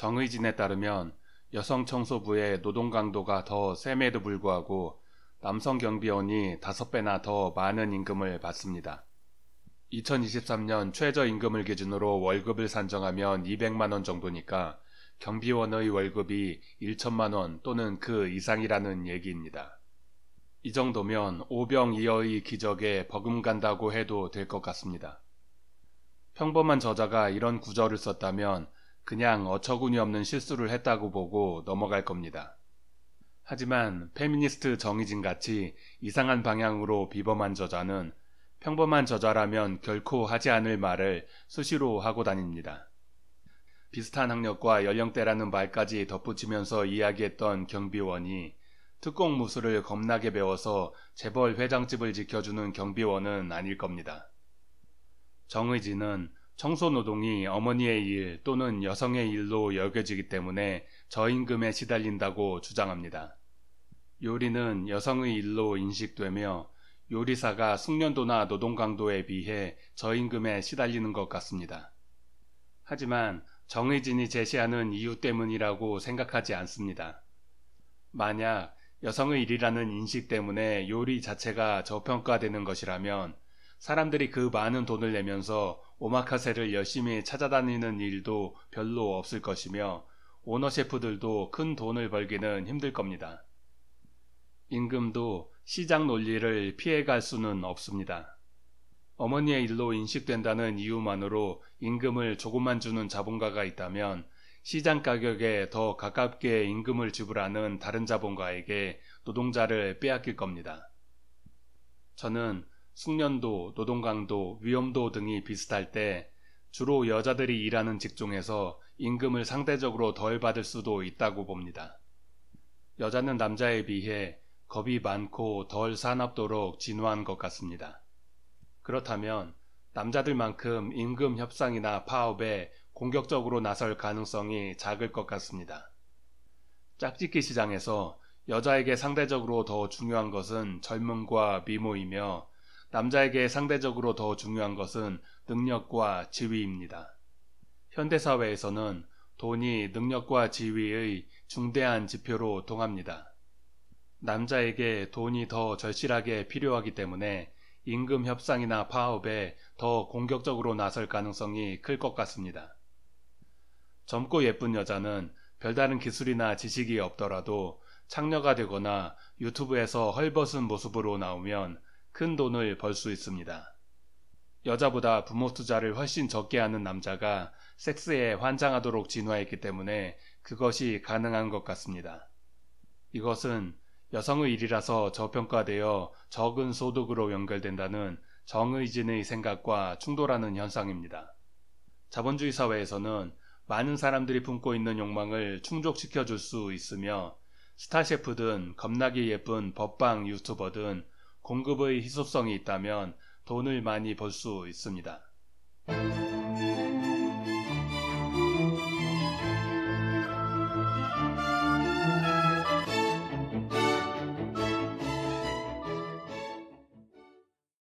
정의진에 따르면 여성청소부의 노동 강도가 더 셈에도 불구하고 남성 경비원이 5배나 더 많은 임금을 받습니다. 2023년 최저임금을 기준으로 월급을 산정하면 200만원 정도니까 경비원의 월급이 1천만원 또는 그 이상이라는 얘기입니다. 이 정도면 오병이어의 기적에 버금간다고 해도 될 것 같습니다. 평범한 저자가 이런 구절을 썼다면 그냥 어처구니 없는 실수를 했다고 보고 넘어갈 겁니다. 하지만 페미니스트 정의진 같이 이상한 방향으로 비범한 저자는 평범한 저자라면 결코 하지 않을 말을 수시로 하고 다닙니다. 비슷한 학력과 연령대라는 말까지 덧붙이면서 이야기했던 경비원이 특공 무술을 겁나게 배워서 재벌 회장집을 지켜주는 경비원은 아닐 겁니다. 정의진은 청소노동이 어머니의 일 또는 여성의 일로 여겨지기 때문에 저임금에 시달린다고 주장합니다. 요리는 여성의 일로 인식되며 요리사가 숙련도나 노동 강도에 비해 저임금에 시달리는 것 같습니다. 하지만 정의진이 제시하는 이유 때문이라고 생각하지 않습니다. 만약 여성의 일이라는 인식 때문에 요리 자체가 저평가되는 것이라면 사람들이 그 많은 돈을 내면서 오마카세를 열심히 찾아다니는 일도 별로 없을 것이며 오너 셰프들도 큰 돈을 벌기는 힘들 겁니다. 임금도 시장 논리를 피해갈 수는 없습니다. 어머니의 일로 인식된다는 이유만으로 임금을 조금만 주는 자본가가 있다면 시장 가격에 더 가깝게 임금을 지불하는 다른 자본가에게 노동자를 빼앗길 겁니다. 저는 숙련도, 노동강도, 위험도 등이 비슷할 때 주로 여자들이 일하는 직종에서 임금을 상대적으로 덜 받을 수도 있다고 봅니다. 여자는 남자에 비해 겁이 많고 덜 사납도록 진화한 것 같습니다. 그렇다면 남자들만큼 임금 협상이나 파업에 공격적으로 나설 가능성이 작을 것 같습니다. 짝짓기 시장에서 여자에게 상대적으로 더 중요한 것은 젊음과 미모이며 남자에게 상대적으로 더 중요한 것은 능력과 지위입니다. 현대사회에서는 돈이 능력과 지위의 중대한 지표로 동합니다. 남자에게 돈이 더 절실하게 필요하기 때문에 임금 협상이나 파업에 더 공격적으로 나설 가능성이 클 것 같습니다. 젊고 예쁜 여자는 별다른 기술이나 지식이 없더라도 창녀가 되거나 유튜브에서 헐벗은 모습으로 나오면 큰 돈을 벌 수 있습니다. 여자보다 부모 투자를 훨씬 적게 하는 남자가 섹스에 환장하도록 진화했기 때문에 그것이 가능한 것 같습니다. 이것은 여성의 일이라서 저평가되어 적은 소득으로 연결된다는 정의진의 생각과 충돌하는 현상입니다. 자본주의 사회에서는 많은 사람들이 품고 있는 욕망을 충족시켜 줄 수 있으며 스타 셰프든 겁나게 예쁜 법방 유튜버든 공급의 희소성이 있다면 돈을 많이 벌 수 있습니다.